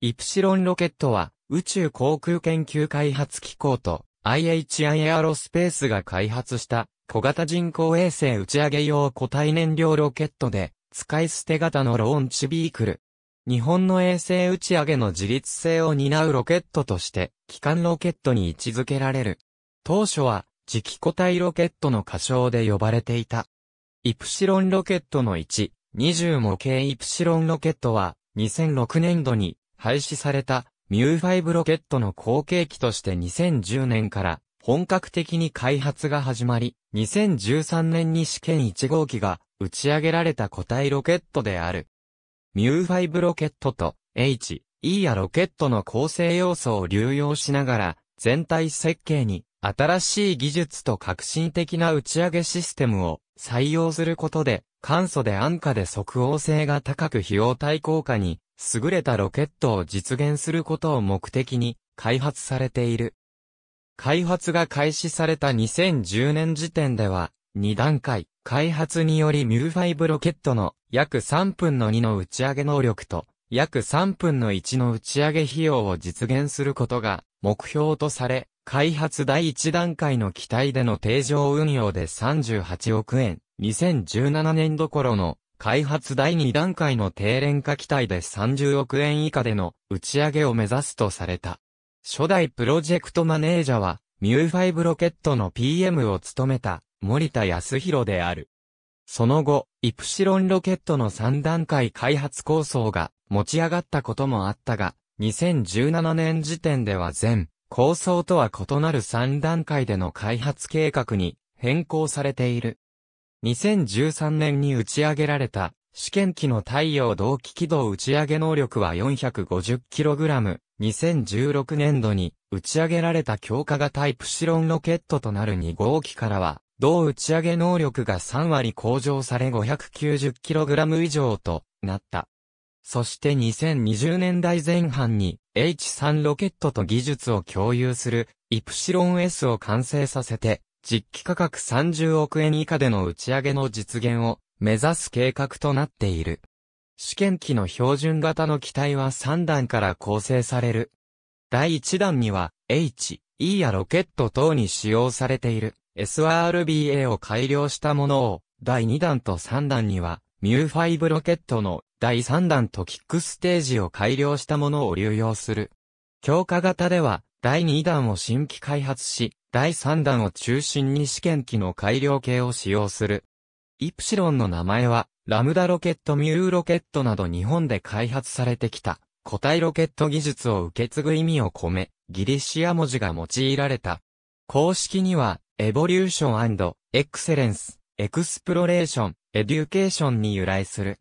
イプシロンロケットは、宇宙航空研究開発機構と IHI エアロスペースが開発した小型人工衛星打ち上げ用固体燃料ロケットで使い捨て型のローンチビークル。日本の衛星打ち上げの自立性を担うロケットとして機関ロケットに位置づけられる。当初は磁気固体ロケットの仮称で呼ばれていた。イプシロンロケットの1、20模型イプシロンロケットは2006年度に廃止されたミュー5ロケットの後継機として2010年から本格的に開発が始まり、2013年に試験1号機が打ち上げられた固体ロケットである。ミュー5ロケットと H、E やロケットの構成要素を流用しながら、全体設計に新しい技術と革新的な打ち上げシステムを採用することで、簡素で安価で即応性が高く費用対効果に優れたロケットを実現することを目的に開発されている。開発が開始された2010年時点では、2段階、開発によりミュー5ロケットの約3分の2の打ち上げ能力と、約3分の1の打ち上げ費用を実現することが目標とされ、開発第1段階の機体での定常運用で38億円、2017年度頃の開発第2段階の低廉化機体で30億円以下での打ち上げを目指すとされた。初代プロジェクトマネージャーは、ミュー5ロケットの PM を務めた森田康弘である。その後、イプシロンロケットの3段階開発構想が持ち上がったこともあったが、2017年時点では全構想とは異なる3段階での開発計画に変更されている。2013年に打ち上げられた試験機の太陽同期軌道打ち上げ能力は 450kg。2016年度に打ち上げられた強化型イプシロンロケットとなる2号機からは、同打ち上げ能力が3割向上され 590kg 以上となった。そして2020年代前半に H3 ロケットと技術を共有するイプシロン S を完成させて実機価格30億円以下での打ち上げの実現を目指す計画となっている。試験機の標準型の機体は3段から構成される。第1弾には H、E やロケット等に使用されている SRBA を改良したものを、第2弾と3段にはミュー5ロケットの第3弾とキックステージを改良したものを流用する。強化型では第2弾を新規開発し、第3弾を中心に試験機の改良系を使用する。イプシロンの名前は、ラムダロケットミューロケットなど日本で開発されてきた、固体ロケット技術を受け継ぐ意味を込め、ギリシア文字が用いられた。公式には、エボリューションエクセレンス、エクスプロレーション、エデュケーションに由来する。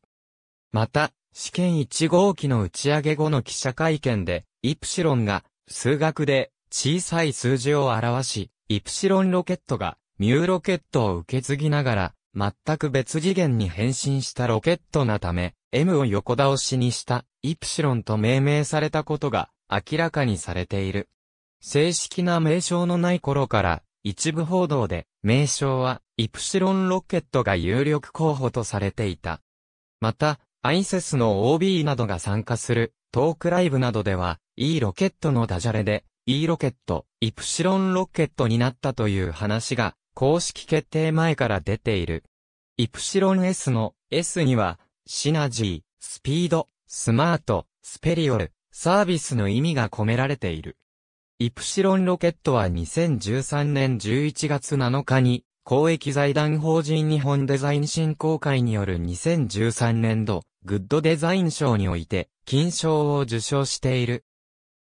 また、試験1号機の打ち上げ後の記者会見で、イプシロンが、数学で小さい数字を表し、イプシロンロケットがミューロケットを受け継ぎながら、全く別次元に変身したロケットなため、M を横倒しにしたイプシロンと命名されたことが明らかにされている。正式な名称のない頃から一部報道で名称はイプシロンロケットが有力候補とされていた。また、アイセスの OB などが参加するトークライブなどでは、E ロケットのダジャレで E ロケット、イプシロンロケットになったという話が、公式決定前から出ている。イプシロン S の S には、シナジー、スピード、スマート、スペリオル、サービスの意味が込められている。イプシロンロケットは2013年11月7日に、公益財団法人日本デザイン振興会による2013年度、グッドデザイン賞において、金賞を受賞している。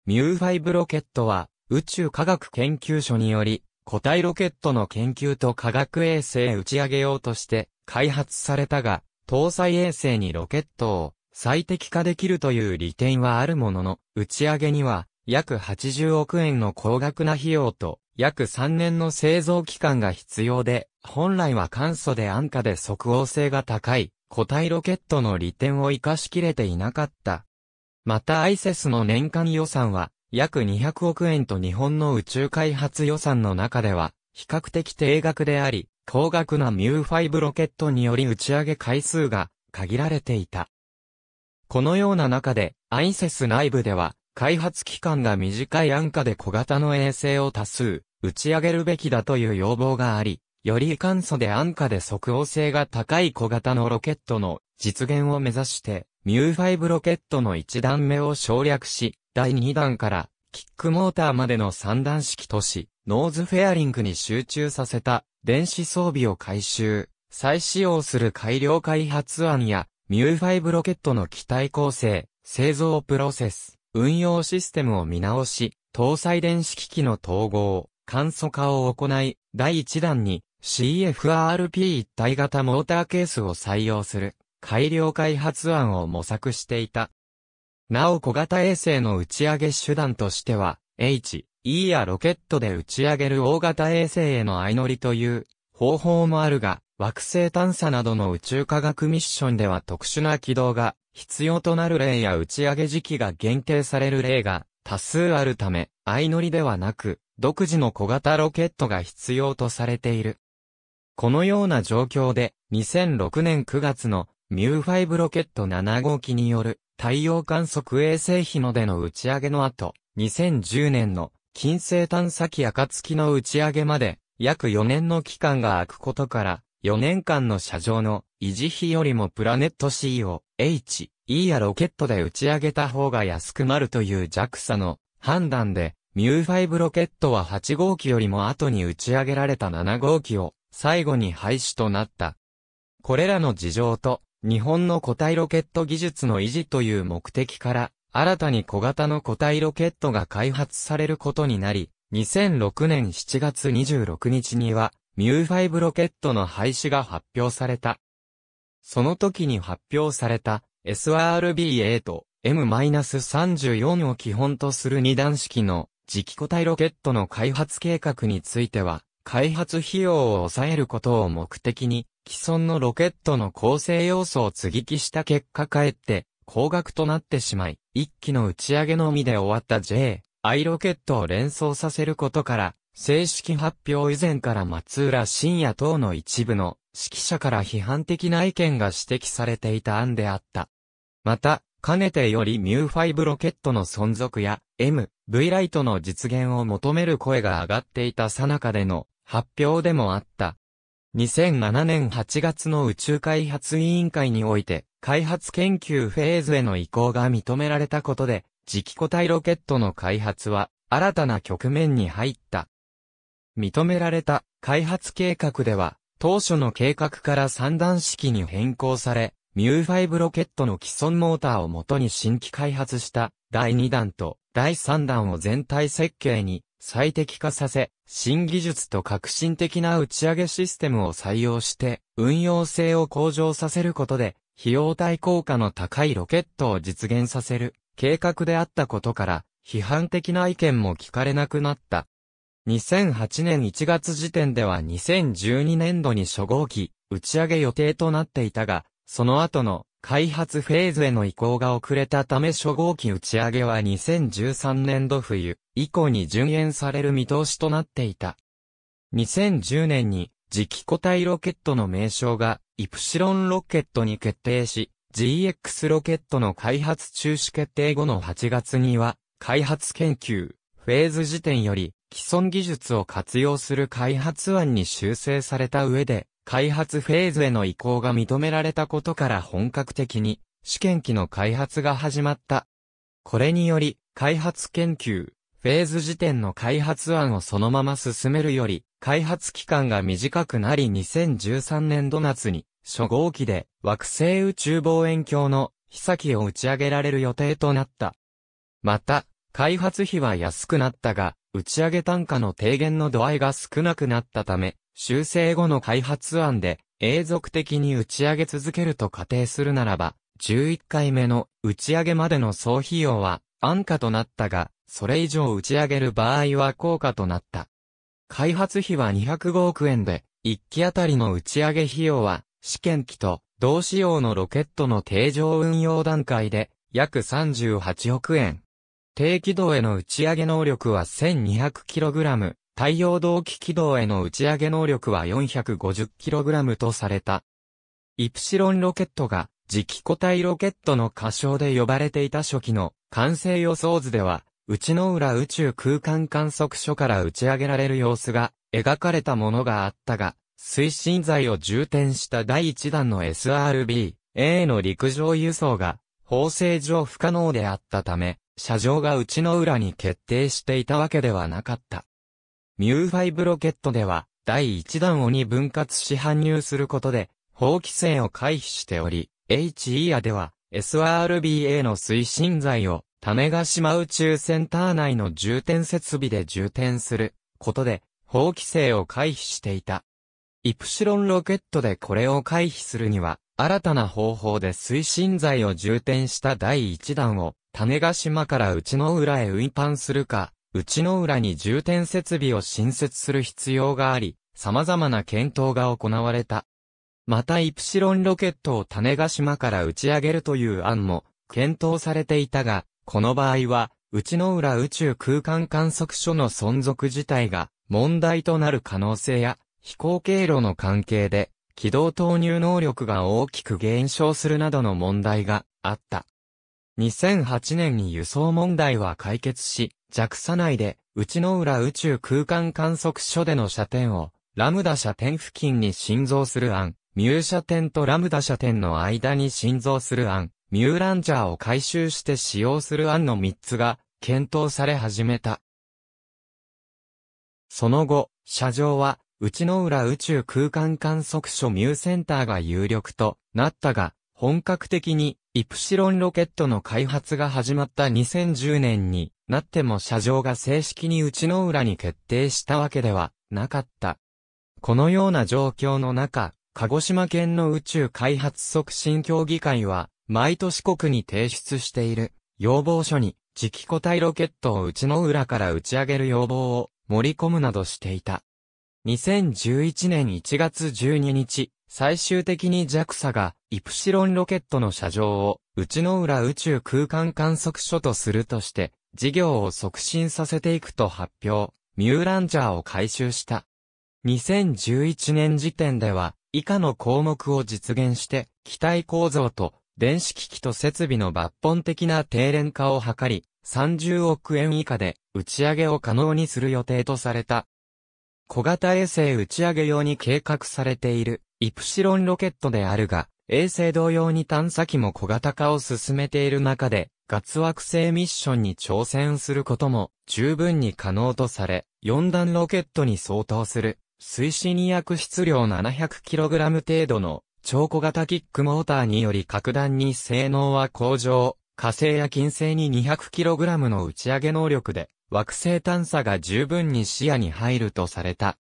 ミュー5ロケットは、宇宙科学研究所により、固体ロケットの研究と科学衛星打ち上げ用として開発されたが、搭載衛星にロケットを最適化できるという利点はあるものの、打ち上げには約80億円の高額な費用と約3年の製造期間が必要で、本来は簡素で安価で即応性が高い固体ロケットの利点を活かしきれていなかったまた i s e s の年間予算は、約200億円と日本の宇宙開発予算の中では、比較的低額であり、高額なミュ5ロケットにより打ち上げ回数が限られていた。このような中で、i s e s 内部では、開発期間が短い安価で小型の衛星を多数、打ち上げるべきだという要望があり、より簡素で安価で即応性が高い小型のロケットの実現を目指して、ミュー5ロケットの1段目を省略し、第2段からキックモーターまでの3段式とし、ノーズフェアリングに集中させた電子装備を回収、再使用する改良開発案や、ミュー5ロケットの機体構成、製造プロセス、運用システムを見直し、搭載電子機器の統合、簡素化を行い、第1弾に CFRP 一体型モーターケースを採用する。改良開発案を模索していた。なお小型衛星の打ち上げ手段としては、H、E やロケットで打ち上げる大型衛星への相乗りという方法もあるが、惑星探査などの宇宙科学ミッションでは特殊な軌道が必要となる例や打ち上げ時期が限定される例が多数あるため、相乗りではなく、独自の小型ロケットが必要とされている。このような状況で、2006年9月のミュー5ロケット7号機による太陽観測衛星日の出の打ち上げの後、2010年の金星探査機暁の打ち上げまで約4年の期間が空くことから、4年間の射場の維持費よりもプラネット C を H、E やロケットで打ち上げた方が安くなるという JAXA の判断で、ミュー5ロケットは8号機よりも後に打ち上げられた7号機を最後に廃止となった。これらの事情と日本の固体ロケット技術の維持という目的から、新たに小型の固体ロケットが開発されることになり、2006年7月26日には、ミュー5ロケットの廃止が発表された。その時に発表された SRB8 M-34 を基本とする二段式の磁気固体ロケットの開発計画については、開発費用を抑えることを目的に、既存のロケットの構成要素を継ぎ木した結果かえって、高額となってしまい、一機の打ち上げのみで終わった J、I ロケットを連想させることから、正式発表以前から松浦深夜等の一部の指揮者から批判的な意見が指摘されていた案であった。また、かねてよりミュー5ロケットの存続や M、V ライトの実現を求める声が上がっていたさなかでの発表でもあった。2007年8月の宇宙開発委員会において、開発研究フェーズへの移行が認められたことで、磁気固体ロケットの開発は、新たな局面に入った。認められた開発計画では、当初の計画から三段式に変更され、ミュー5ロケットの既存モーターをもとに新規開発した第2弾と第3弾を全体設計に最適化させ、新技術と革新的な打ち上げシステムを採用して、運用性を向上させることで、費用対効果の高いロケットを実現させる計画であったことから、批判的な意見も聞かれなくなった。2008年1月時点では2012年度に初号機、打ち上げ予定となっていたが、その後の開発フェーズへの移行が遅れたため初号機打ち上げは2013年度冬以降に順延される見通しとなっていた。2010年に次期固体ロケットの名称がイプシロンロケットに決定し、GX ロケットの開発中止決定後の8月には、開発研究、フェーズ時点より既存技術を活用する開発案に修正された上で、開発フェーズへの移行が認められたことから本格的に試験機の開発が始まった。これにより、開発研究、フェーズ時点の開発案をそのまま進めるより、開発期間が短くなり2013年度夏に、初号機で惑星宇宙望遠鏡の飛先を打ち上げられる予定となった。また、開発費は安くなったが、打ち上げ単価の低減の度合いが少なくなったため、修正後の開発案で永続的に打ち上げ続けると仮定するならば、11回目の打ち上げまでの総費用は安価となったが、それ以上打ち上げる場合は高価となった。開発費は205億円で、1機あたりの打ち上げ費用は、試験機と同仕様のロケットの定常運用段階で約38億円。低軌道への打ち上げ能力は 1200kg、太陽同期軌道への打ち上げ能力は 450kg とされた。イプシロンロケットが磁気固体ロケットの仮称で呼ばれていた初期の完成予想図では、内の浦宇宙空間観測所から打ち上げられる様子が描かれたものがあったが、推進剤を充填した第1弾の SRB、A の陸上輸送が、法制上不可能であったため、車上が内の裏に決定していたわけではなかった。ミュー5ロケットでは、第1弾を2分割し搬入することで、法規制を回避しており、HEA では、SRBA の推進剤を、種子島宇宙センター内の充填設備で充填することで、法規制を回避していた。イプシロンロケットでこれを回避するには、新たな方法で推進剤を充填した第1弾を、種子島から内の裏へ運搬するか、内の浦に重点設備を新設する必要があり、様々な検討が行われた。またイプシロンロケットを種ヶ島から打ち上げるという案も検討されていたが、この場合は、内の浦宇宙空間観測所の存続自体が問題となる可能性や、飛行経路の関係で、軌道投入能力が大きく減少するなどの問題があった。2008年に輸送問題は解決し、JAXA 内で、内の浦宇宙空間観測所での射点を、ラムダ射点付近に心臓する案、ミュー射点とラムダ射点の間に心臓する案、ミューランチャーを回収して使用する案の3つが、検討され始めた。その後、射場は、内の浦宇宙空間観測所ミューセンターが有力となったが、本格的にイプシロンロケットの開発が始まった2010年になっても車上が正式に内の浦に決定したわけではなかった。このような状況の中、鹿児島県の宇宙開発促進協議会は、毎年国に提出している要望書に磁気固体ロケットを内の浦から打ち上げる要望を盛り込むなどしていた。2011年1月12日、最終的に JAXA がイプシロンロケットの射場を内の浦宇宙空間観測所とするとして、事業を促進させていくと発表、ミューランジャーを回収した。2011年時点では、以下の項目を実現して、機体構造と電子機器と設備の抜本的な低廉化を図り、30億円以下で打ち上げを可能にする予定とされた。小型衛星打ち上げ用に計画されているイプシロンロケットであるが、衛星同様に探査機も小型化を進めている中で、月惑星ミッションに挑戦することも十分に可能とされ、4段ロケットに相当する水深約質量 700kg 程度の超小型キックモーターにより格段に性能は向上、火星や金星に 200kg の打ち上げ能力で惑星探査が十分に視野に入るとされた。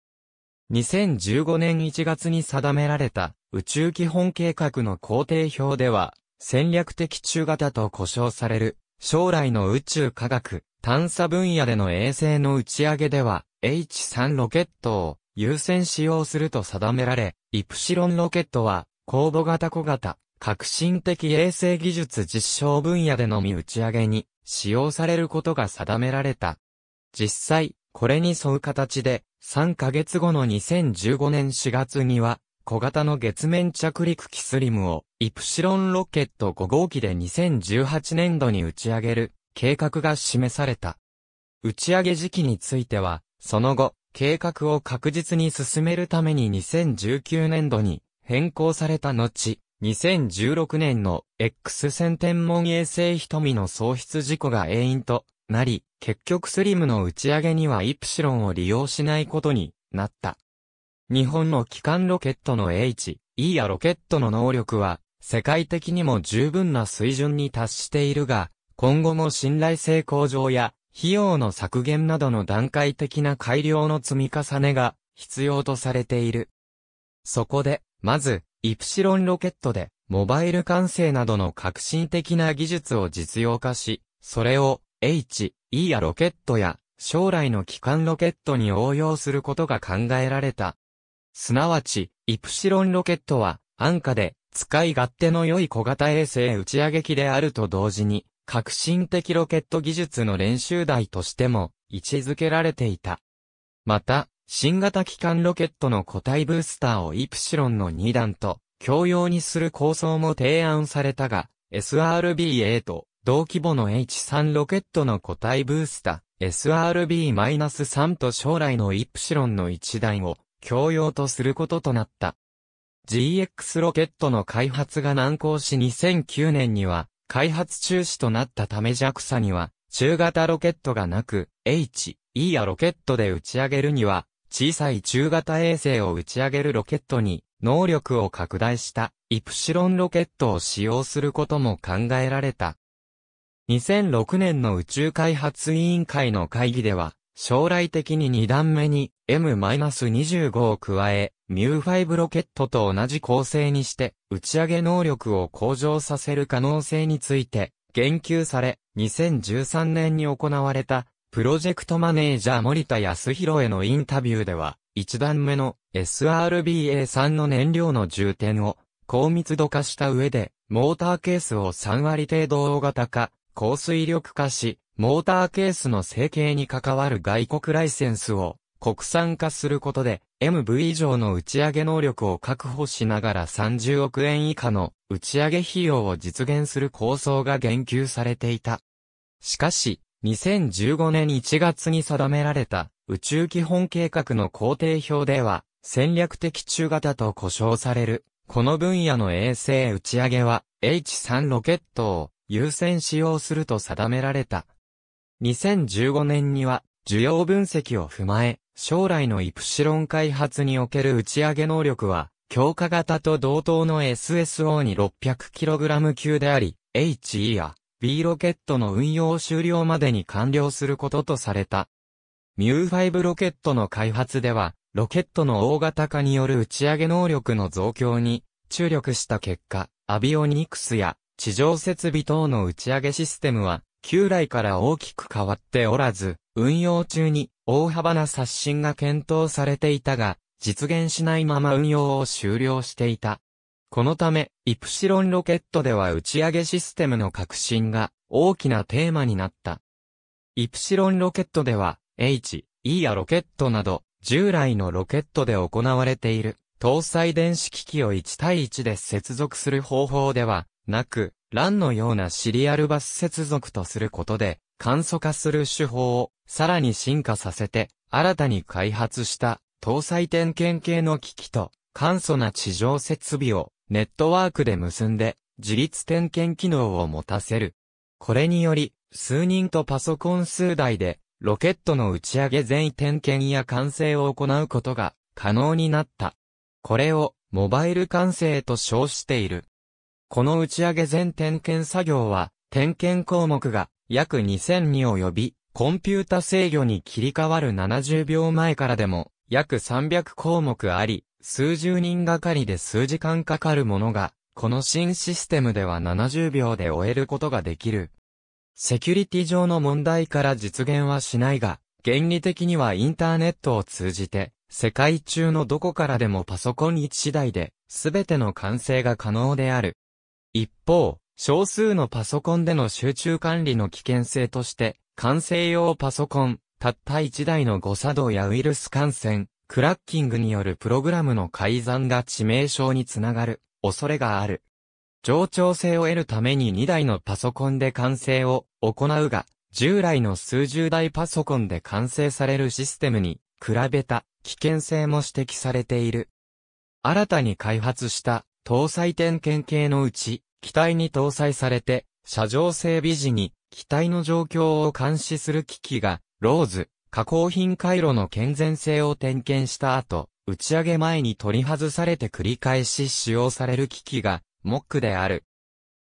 2015年1月に定められた宇宙基本計画の工程表では、戦略的中型と呼称される将来の宇宙科学、探査分野での衛星の打ち上げでは、H3 ロケットを優先使用すると定められ、イプシロンロケットは、公募型小型、革新的衛星技術実証分野でのみ打ち上げに使用されることが定められた。実際、これに沿う形で、3ヶ月後の2015年4月には、小型の月面着陸機スリムを、イプシロンロケット5号機で2018年度に打ち上げる、計画が示された。打ち上げ時期については、その後、計画を確実に進めるために2019年度に変更された後、2016年の X 線天文衛星瞳の喪失事故が原因となり、結局スリムの打ち上げにはイプシロンを利用しないことになった。日本の機関ロケットの H、E やロケットの能力は、世界的にも十分な水準に達しているが、今後も信頼性向上や、費用の削減などの段階的な改良の積み重ねが必要とされている。そこで、まず、イプシロンロケットで、モバイル完成などの革新的な技術を実用化し、それを H、E やロケットや将来の機関ロケットに応用することが考えられた。すなわち、イプシロンロケットは安価で使い勝手の良い小型衛星打ち上げ機であると同時に、革新的ロケット技術の練習台としても位置づけられていた。また、新型機関ロケットの固体ブースターをイプシロンの2段と共用にする構想も提案されたが、SRB-A と同規模の H3 ロケットの固体ブースター、SRB-3 と将来のイプシロンの1段を共用とすることとなった。GX ロケットの開発が難航し2009年には開発中止となったため JAXA には中型ロケットがなく、H、E やロケットで打ち上げるには小さい中型衛星を打ち上げるロケットに能力を拡大したイプシロンロケットを使用することも考えられた。2006年の宇宙開発委員会の会議では、将来的に2段目に M-25 を加え、ミュー5ロケットと同じ構成にして、打ち上げ能力を向上させる可能性について、言及され、2013年に行われたプロジェクトマネージャー森田康弘へのインタビューでは、一段目の SRBA3 の燃料の重点を高密度化した上で、モーターケースを3割程度大型化、高水力化し、モーターケースの成形に関わる外国ライセンスを国産化することで MV 以上の打ち上げ能力を確保しながら30億円以下の打ち上げ費用を実現する構想が言及されていた。しかし、2015年1月に定められた宇宙基本計画の工程表では戦略的中型と呼称されるこの分野の衛星打ち上げは H3 ロケットを優先使用すると定められた。2015年には需要分析を踏まえ将来のイプシロン開発における打ち上げ能力は強化型と同等の SSO に 600kg 級であり、HE や B ロケットの運用終了までに完了することとされた。ミュー5ロケットの開発では、ロケットの大型化による打ち上げ能力の増強に注力した結果、アビオニクスや地上設備等の打ち上げシステムは旧来から大きく変わっておらず、運用中に大幅な刷新が検討されていたが、実現しないまま運用を終了していた。このため、イプシロンロケットでは打ち上げシステムの革新が大きなテーマになった。イプシロンロケットでは、H、E やロケットなど、従来のロケットで行われている、搭載電子機器を1対1で接続する方法では、なく、LAN のようなシリアルバス接続とすることで、簡素化する手法をさらに進化させて、新たに開発した搭載点検系の機器と簡素な地上設備をネットワークで結んで、自立点検機能を持たせる。これにより、数人とパソコン数台で、ロケットの打ち上げ全点検や完成を行うことが可能になった。これを、モバイル完成と称している。この打ち上げ全点検作業は、点検項目が約2000に及び、コンピュータ制御に切り替わる70秒前からでも約300項目あり、数十人がかりで数時間かかるものが、この新システムでは70秒で終えることができる。セキュリティ上の問題から実現はしないが、原理的にはインターネットを通じて、世界中のどこからでもパソコン1次第で、すべての完成が可能である。一方、少数のパソコンでの集中管理の危険性として、完成用パソコン、たった1台の誤作動やウイルス感染、クラッキングによるプログラムの改ざんが致命傷につながる恐れがある。冗長性を得るために2台のパソコンで完成を行うが、従来の数十台パソコンで完成されるシステムに比べた危険性も指摘されている。新たに開発した搭載点検系のうち、機体に搭載されて、車上整備時に機体の状況を監視する機器が、ローズ、加工品回路の健全性を点検した後、打ち上げ前に取り外されて繰り返し使用される機器が、モックである。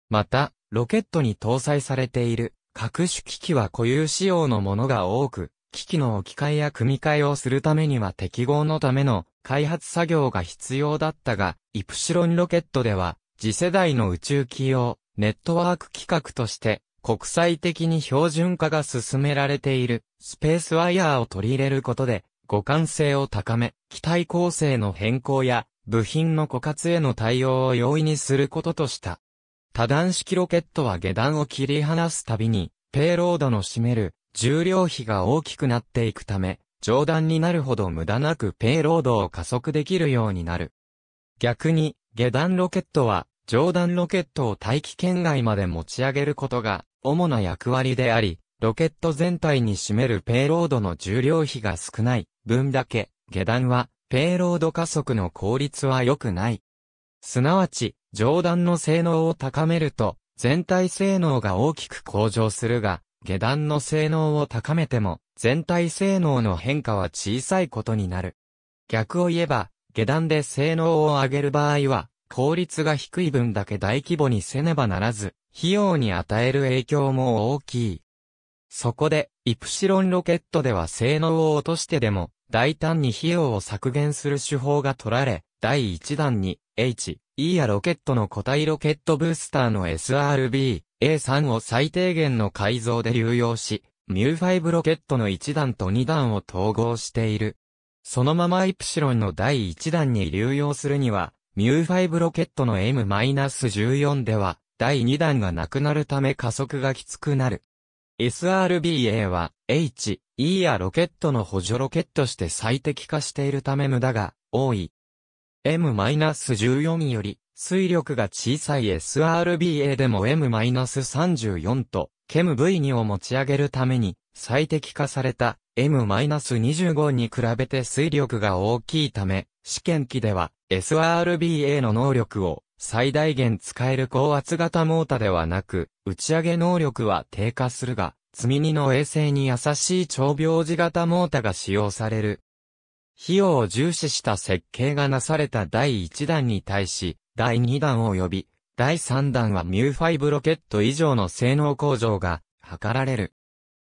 また、ロケットに搭載されている、各種機器は固有仕様のものが多く、機器の置き換えや組み換えをするためには適合のための開発作業が必要だったが、イプシロンロケットでは、次世代の宇宙機用、ネットワーク規格として、国際的に標準化が進められているスペースワイヤーを取り入れることで互換性を高め、機体構成の変更や部品の枯渇への対応を容易にすることとした。多段式ロケットは下段を切り離すたびに、ペイロードの占める重量比が大きくなっていくため、上段になるほど無駄なくペイロードを加速できるようになる。逆に、下段ロケットは、上段ロケットを大気圏外まで持ち上げることが主な役割であり、ロケット全体に占めるペイロードの重量比が少ない分だけ、下段は、ペイロード加速の効率は良くない。すなわち、上段の性能を高めると、全体性能が大きく向上するが、下段の性能を高めても、全体性能の変化は小さいことになる。逆を言えば、下段で性能を上げる場合は、効率が低い分だけ大規模にせねばならず、費用に与える影響も大きい。そこで、イプシロンロケットでは性能を落としてでも、大胆に費用を削減する手法が取られ、第1弾に、H、E やロケットの固体ロケットブースターの SRB、A3 を最低限の改造で流用し、ミュー5ロケットの1弾と2弾を統合している。そのままイプシロンの第1弾に流用するには、ミュー5ロケットの M-14 では、第2弾がなくなるため加速がきつくなる。SRBA は H、E やロケットの補助ロケットして最適化しているため無駄が多い。M-14 より水力が小さい SRBA でも M-34 と KEMV2 を持ち上げるために最適化された M-25 に比べて水力が大きいため、試験機では SRBA の能力を最大限使える高圧型モータではなく、打ち上げ能力は低下するが、積み荷の衛星に優しい長秒時型モータが使用される。費用を重視した設計がなされた第1弾に対し、第2弾及び、第3弾はミュー5ロケット以上の性能向上が図られる。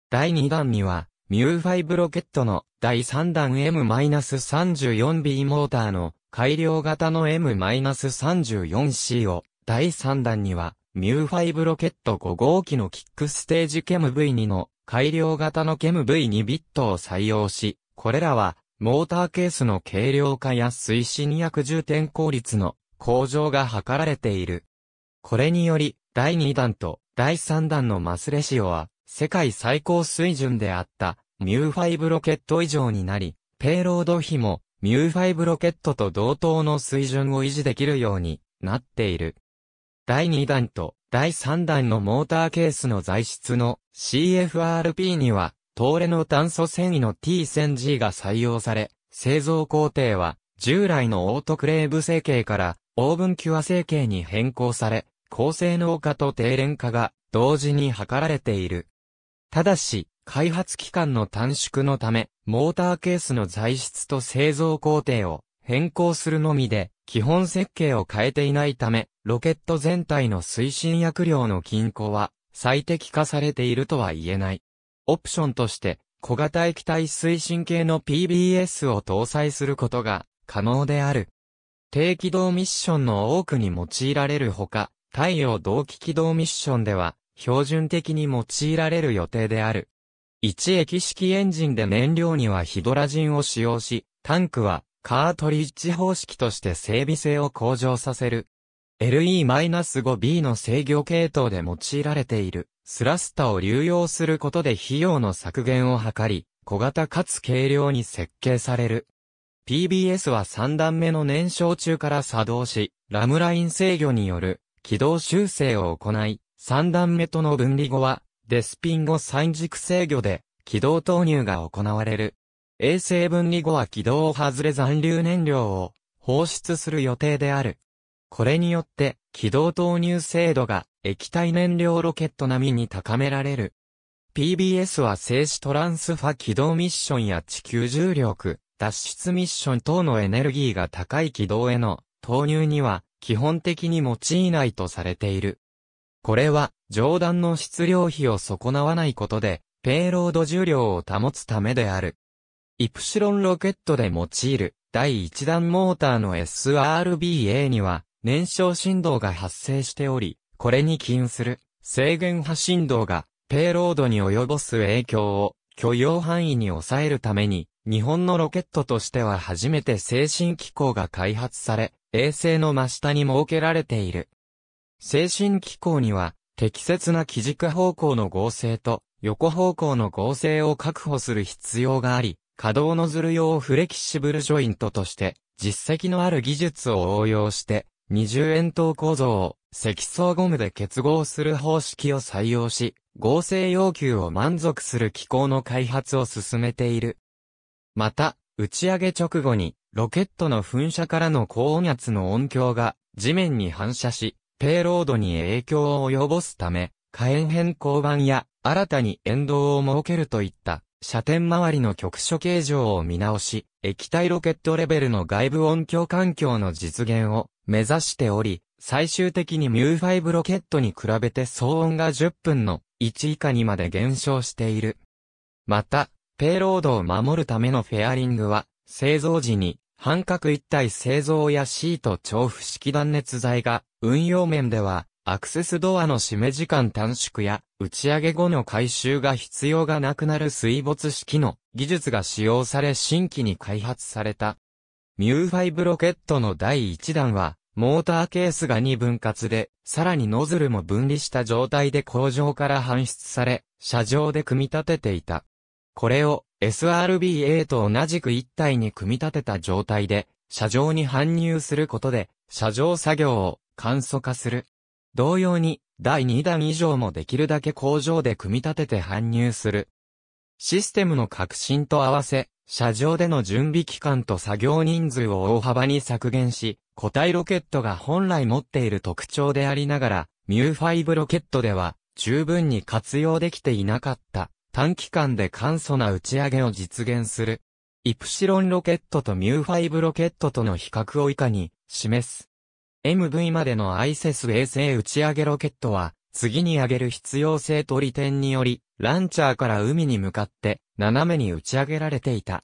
第2弾には、ミュー5ロケットの第3弾 M-34B モーターの改良型の M-34C を第3弾には、ミュー5ロケット5号機のキックステージケム V2 の改良型のケム V2 ビットを採用し、これらはモーターケースの軽量化や推進約重点効率の向上が図られている。これにより、第2弾と第3弾のマスレシオは、世界最高水準であった、ミュー5ロケット以上になり、ペイロード比もミュー5ロケットと同等の水準を維持できるようになっている。第2弾と第3弾のモーターケースの材質の CFRP には、トーレの炭素繊維の T1000G が採用され、製造工程は従来のオートクレーブ成形からオーブンキュア成形に変更され、高性能化と低廉化が同時に図られている。ただし、開発期間の短縮のため、モーターケースの材質と製造工程を変更するのみで、基本設計を変えていないため、ロケット全体の推進薬量の均衡は最適化されているとは言えない。オプションとして、小型液体推進系の PBS を搭載することが可能である。低軌道ミッションの多くに用いられるほか、太陽同期軌道ミッションでは、標準的に用いられる予定である。1液式エンジンで燃料にはヒドラジンを使用し、タンクはカートリッジ方式として整備性を向上させる。LE-5B の制御系統で用いられているスラスタを流用することで費用の削減を図り、小型かつ軽量に設計される。PBS は3段目の燃焼中から作動し、ラムライン制御による軌道修正を行い、三段目との分離後は、デスピン後三軸制御で、軌道投入が行われる。衛星分離後は軌道を外れ残留燃料を放出する予定である。これによって、軌道投入精度が液体燃料ロケット並みに高められる。PBS は静止トランスファ軌道ミッションや地球重力、脱出ミッション等のエネルギーが高い軌道への投入には基本的に用いないとされている。これは、上段の質量比を損なわないことで、ペイロード重量を保つためである。イプシロンロケットで用いる第1段モーターの SRBA には燃焼振動が発生しており、これに起因する制限波振動がペイロードに及ぼす影響を許容範囲に抑えるために、日本のロケットとしては初めて精神機構が開発され、衛星の真下に設けられている。精神機構には、適切な基軸方向の合成と、横方向の合成を確保する必要があり、可動ノズル用フレキシブルジョイントとして、実績のある技術を応用して、二重円筒構造を積層ゴムで結合する方式を採用し、合成要求を満足する機構の開発を進めている。また、打ち上げ直後に、ロケットの噴射からの高音圧の音響が地面に反射し、ペイロードに影響を及ぼすため、火炎変更板や新たに沿道を設けるといった射点周りの局所形状を見直し、液体ロケットレベルの外部音響環境の実現を目指しており、最終的にミュー5ロケットに比べて騒音が10分の1以下にまで減少している。また、ペイロードを守るためのフェアリングは、製造時に半角一体製造やシート調布式断熱材が運用面では、アクセスドアの締め時間短縮や、打ち上げ後の回収が必要がなくなる水没式の技術が使用され新規に開発された。ミュー5ロケットの第1弾は、モーターケースが2分割で、さらにノズルも分離した状態で工場から搬出され、車上で組み立てていた。これを SRB-A と同じく1体に組み立てた状態で、車上に搬入することで、車上作業を簡素化する。同様に、第2弾以上もできるだけ工場で組み立てて搬入する。システムの革新と合わせ、車上での準備期間と作業人数を大幅に削減し、固体ロケットが本来持っている特徴でありながら、ミュー5ロケットでは十分に活用できていなかった短期間で簡素な打ち上げを実現する。イプシロンロケットとミュー5ロケットとの比較を以下に示す。MV までの ISS 衛星打ち上げロケットは、次に上げる必要性と利点により、ランチャーから海に向かって斜めに打ち上げられていた。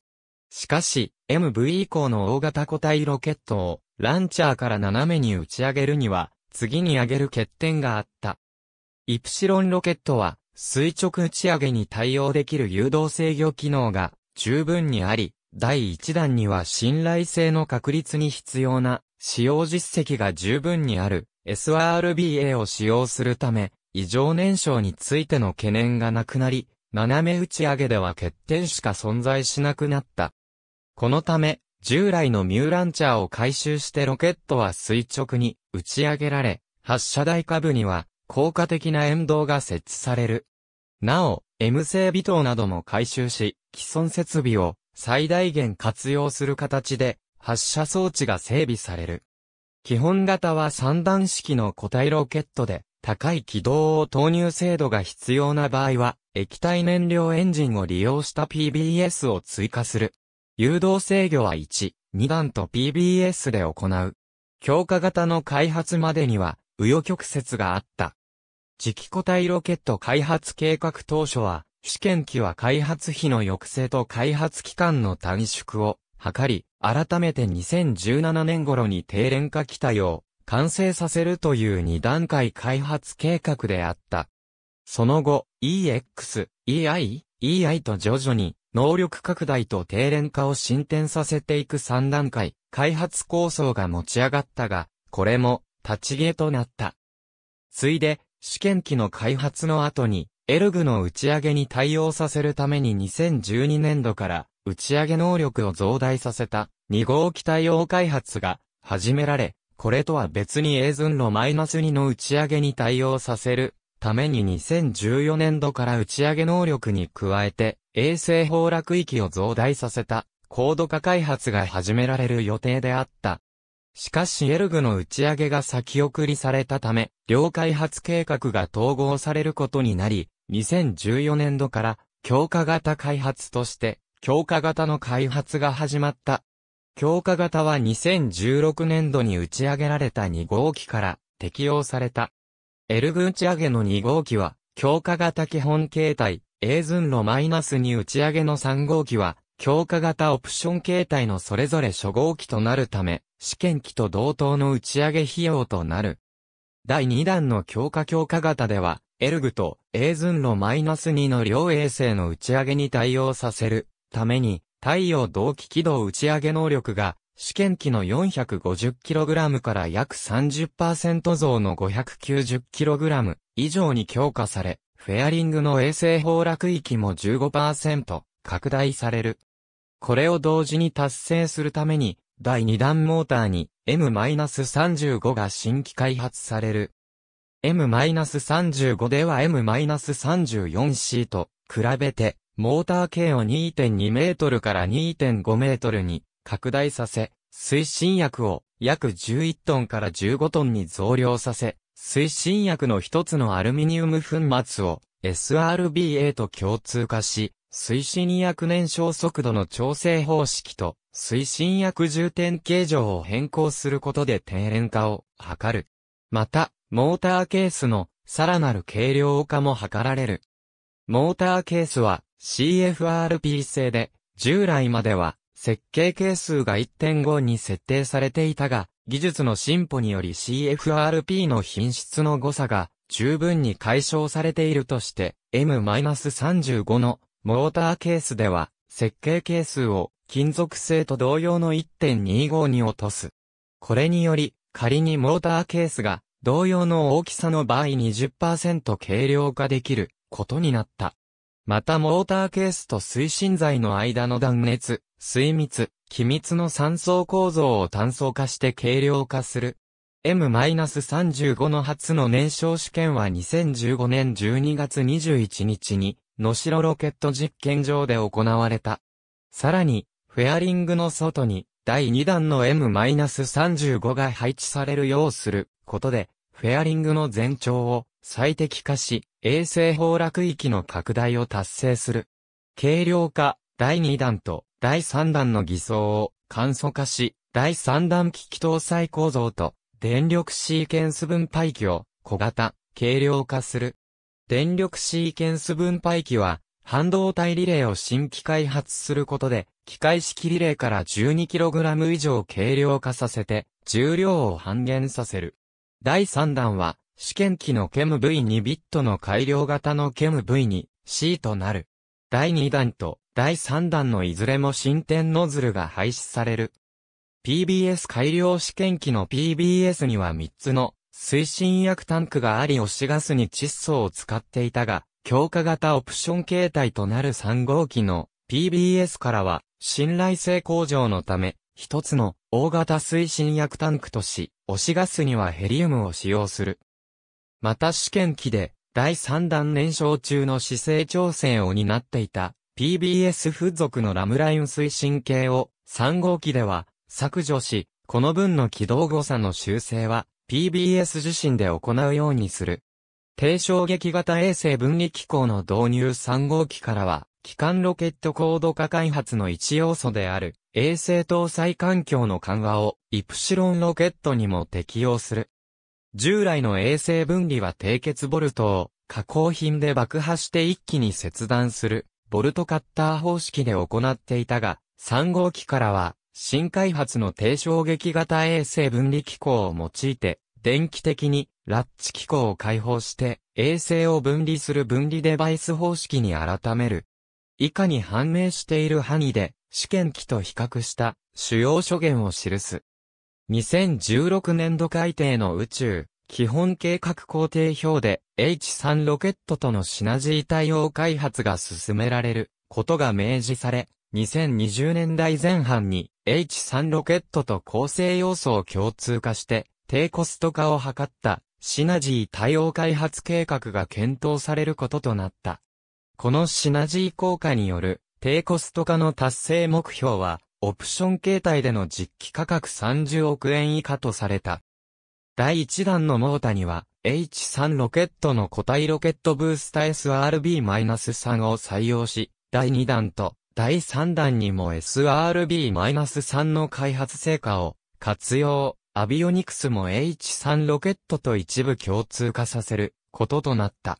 しかし、MV 以降の大型固体ロケットをランチャーから斜めに打ち上げるには、次に上げる欠点があった。イプシロンロケットは垂直打ち上げに対応できる誘導制御機能が十分にあり、第1弾には信頼性の確立に必要な使用実績が十分にある SRBA を使用するため、異常燃焼についての懸念がなくなり、斜め打ち上げでは欠点しか存在しなくなった。このため、従来のミューランチャーを回収してロケットは垂直に打ち上げられ、発射台下部には効果的な沿道が設置される。なお、M 製微糖なども回収し、既存設備を最大限活用する形で発射装置が整備される。基本型は3段式の固体ロケットで、高い軌道を投入精度が必要な場合は、液体燃料エンジンを利用した PBS を追加する。誘導制御は1、2段と PBS で行う。強化型の開発までには、紆余曲折があった。磁気固体ロケット開発計画当初は、試験機は開発費の抑制と開発期間の短縮を測り、改めて2017年頃に低廉化機体を完成させるという2段階開発計画であった。その後、EX、EI、EI と徐々に能力拡大と低廉化を進展させていく3段階開発構想が持ち上がったが、これも立ち消えとなった。ついで、試験機の開発の後に、エルグの打ち上げに対応させるために2012年度から打ち上げ能力を増大させた2号機対応開発が始められ、これとは別にエーズンのマイナス2の打ち上げに対応させるために2014年度から打ち上げ能力に加えて衛星崩落域を増大させた高度化開発が始められる予定であった。しかしエルグの打ち上げが先送りされたため、両開発計画が統合されることになり、2014年度から強化型開発として強化型の開発が始まった。強化型は2016年度に打ち上げられた2号機から適用された。エルグ打ち上げの2号機は、強化型基本形態、エーズンロマイナスに打ち上げの3号機は、強化型オプション形態のそれぞれ初号機となるため、試験機と同等の打ち上げ費用となる。第2弾の強化強化型では、エルグとエーズンロマイナス2の両衛星の打ち上げに対応させるために、太陽同期軌道打ち上げ能力が、試験機の 450kg から約30%増の 590kg 以上に強化され、フェアリングの衛星崩落域も15%拡大される。これを同時に達成するために、第2弾モーターに M-35 が新規開発される。M-35 では M-34C と比べてモーター径を2.2メートルから2.5メートルに拡大させ、推進薬を約11トンから15トンに増量させ、推進薬の一つのアルミニウム粉末を SRBA と共通化し、推進薬燃焼速度の調整方式と推進薬重点形状を変更することで低廉化を図る。また、モーターケースのさらなる軽量化も図られる。モーターケースは CFRP 製で、従来までは、設計係数が1.5に設定されていたが、技術の進歩により CFRP の品質の誤差が十分に解消されているとして、M-35 のモーターケースでは、設計係数を金属製と同様の1.25に落とす。これにより、仮にモーターケースが同様の大きさの場合20%軽量化できることになった。またモーターケースと推進剤の間の断熱、水密、気密の3層構造を単層化して軽量化する。M-35 の初の燃焼試験は2015年12月21日に、野代ロケット実験場で行われた。さらに、フェアリングの外に、第2弾の M-35 が配置されるようすることで、フェアリングの全長を最適化し、衛星崩落域の拡大を達成する。軽量化、第2弾と第3弾の偽装を簡素化し、第3弾機器搭載構造と電力シーケンス分配器を小型、軽量化する。電力シーケンス分配器は、半導体リレーを新規開発することで、機械式リレーから 12kg 以上軽量化させて、重量を半減させる。第3弾は、試験機のケム e m v 2ビットの改良型のケム e m v 2 C となる。第2弾と第3弾のいずれも進展ノズルが廃止される。PBS 改良試験機の PBS には3つの推進薬タンクがあり押しガスに窒素を使っていたが、強化型オプション形態となる3号機の PBS からは信頼性向上のため、一つの大型推進薬タンクとし、押しガスにはヘリウムを使用する。また試験機で、第3弾燃焼中の姿勢調整を担っていた、PBS 付属のラムライン推進系を、3号機では、削除し、この分の軌道誤差の修正は、PBS 自身で行うようにする。低衝撃型衛星分離機構の導入3号機からは、機関ロケット高度化開発の一要素である、衛星搭載環境の緩和をイプシロンロケットにも適用する。従来の衛星分離は低血ボルトを加工品で爆破して一気に切断する、ボルトカッター方式で行っていたが、3号機からは新開発の低衝撃型衛星分離機構を用いて、電気的にラッチ機構を開放して衛星を分離する分離デバイス方式に改める。以下に判明している範囲で試験機と比較した主要諸言を記す。2016年度改定の宇宙基本計画工程表で H3 ロケットとのシナジー対応開発が進められることが明示され、2020年代前半に H3 ロケットと構成要素を共通化して低コスト化を図ったシナジー対応開発計画が検討されることとなった。このシナジー効果による低コスト化の達成目標は、オプション形態での実機価格30億円以下とされた。第1弾のモータには、H3 ロケットの固体ロケットブースター SRB-3 を採用し、第2弾と第3弾にも SRB-3 の開発成果を活用、アビオニクスも H3 ロケットと一部共通化させることとなった。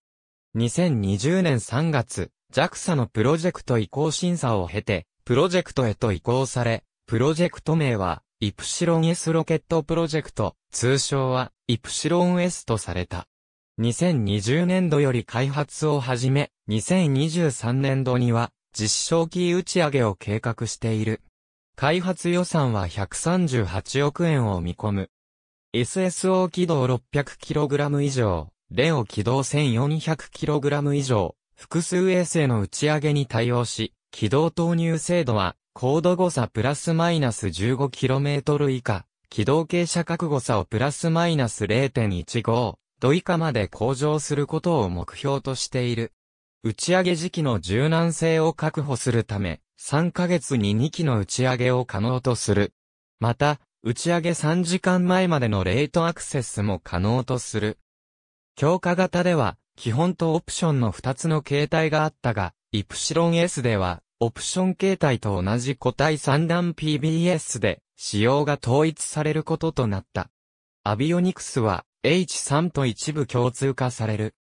2020年3月、JAXA のプロジェクト移行審査を経て、プロジェクトへと移行され、プロジェクト名は、イプシロン S ロケットプロジェクト、通称は、イプシロン S とされた。2020年度より開発を始め、2023年度には、実証機打ち上げを計画している。開発予算は138億円を見込む。SSO 軌道 600kg 以上、レオ軌道 1400kg 以上、複数衛星の打ち上げに対応し、軌道投入精度は、高度誤差プラスマイナス 15km 以下、軌道傾斜角誤差をプラスマイナス0.15度以下まで向上することを目標としている。打ち上げ時期の柔軟性を確保するため、3ヶ月に2機の打ち上げを可能とする。また、打ち上げ3時間前までのレートアクセスも可能とする。強化型では、基本とオプションの2つの形態があったが、イプシロン S では、オプション形態と同じ個体三段 PBS で、仕様が統一されることとなった。アビオニクスは、H3 と一部共通化される。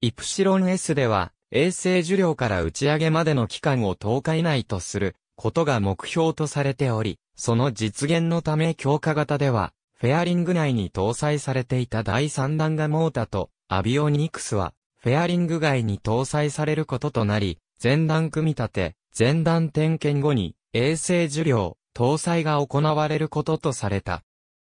イプシロン S では、衛星受領から打ち上げまでの期間を10日以内とすることが目標とされており、その実現のため強化型では、フェアリング内に搭載されていた第3段がモータとアビオニクスは、フェアリング外に搭載されることとなり、前段組み立て、前段点検後に、衛星受領、搭載が行われることとされた。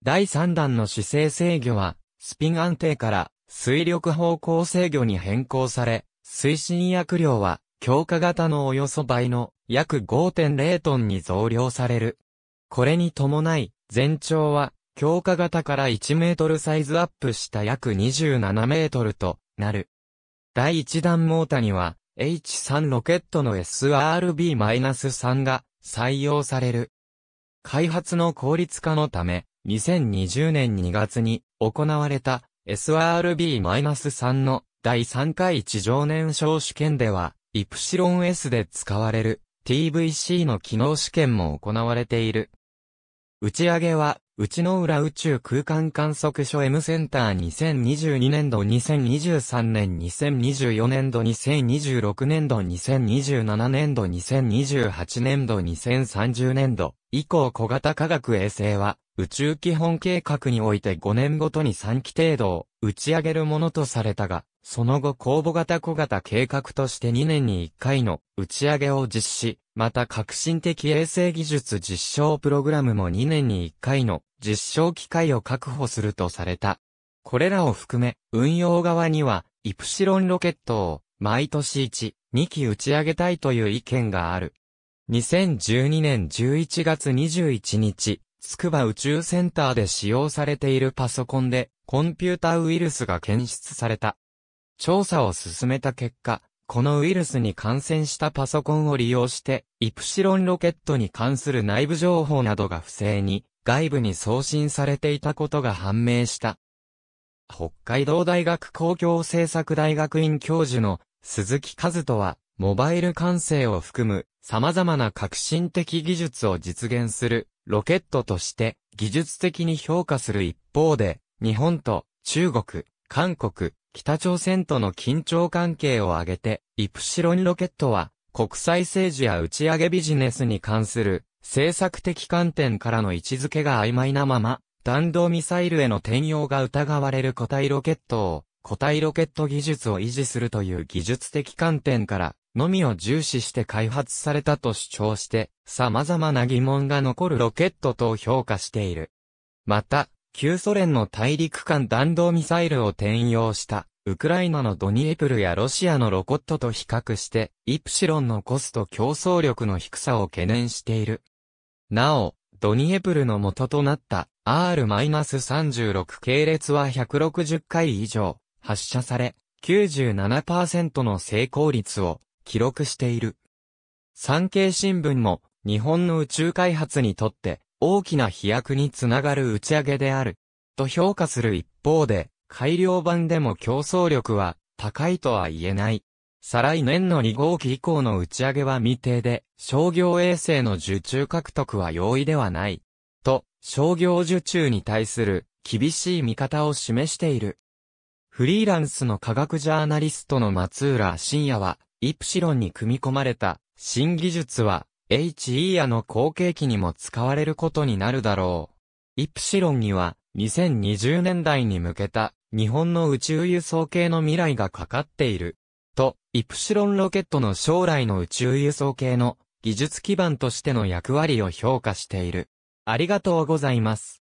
第3弾の姿勢制御は、スピン安定から水力方向制御に変更され、推進薬量は強化型のおよそ倍の約5.0トンに増量される。これに伴い、全長は強化型から1メートルサイズアップした約27メートルとなる。第1弾モータには H3 ロケットの SRB-3 が採用される。開発の効率化のため、2020年2月に行われた SRB-3 の第3回地上燃焼試験では、イプシロン S で使われる TVC の機能試験も行われている。打ち上げは内の浦宇宙空間観測所 M センター2022年度2023年2024年度2026年度2027年度2028年度2030年度以降小型科学衛星は宇宙基本計画において5年ごとに3期程度を打ち上げるものとされたがその後公募型小型計画として2年に1回の打ち上げを実施、また革新的衛星技術実証プログラムも2年に1回の実証機会を確保するとされた。これらを含め、運用側には、イプシロンロケットを毎年1、2機打ち上げたいという意見がある。2012年11月21日、筑波宇宙センターで使用されているパソコンで、コンピュータウイルスが検出された。調査を進めた結果、このウイルスに感染したパソコンを利用して、イプシロンロケットに関する内部情報などが不正に外部に送信されていたことが判明した。北海道大学公共政策大学院教授の鈴木和人は、モバイル管制を含む様々な革新的技術を実現するロケットとして技術的に評価する一方で、日本と中国、韓国、北朝鮮との緊張関係を挙げて、イプシロンロケットは、国際政治や打ち上げビジネスに関する、政策的観点からの位置づけが曖昧なまま、弾道ミサイルへの転用が疑われる固体ロケットを、固体ロケット技術を維持するという技術的観点から、のみを重視して開発されたと主張して、様々な疑問が残るロケットと評価している。また、旧ソ連の大陸間弾道ミサイルを転用した、ウクライナのドニエプルやロシアのロコットと比較して、イプシロンのコスト競争力の低さを懸念している。なお、ドニエプルの元となった R-36 系列は160回以上発射され、97%の成功率を記録している。産経新聞も日本の宇宙開発にとって大きな飛躍につながる打ち上げである、と評価する一方で、改良版でも競争力は高いとは言えない。再来年の2号機以降の打ち上げは未定で、商業衛星の受注獲得は容易ではない。と、商業受注に対する厳しい見方を示している。フリーランスの科学ジャーナリストの松浦慎也は、イプシロンに組み込まれた新技術は HE やの後継機にも使われることになるだろう。イプシロンには、2020年代に向けた、日本の宇宙輸送系の未来がかかっている。と、イプシロンロケットの将来の宇宙輸送系の技術基盤としての役割を評価している。ありがとうございます。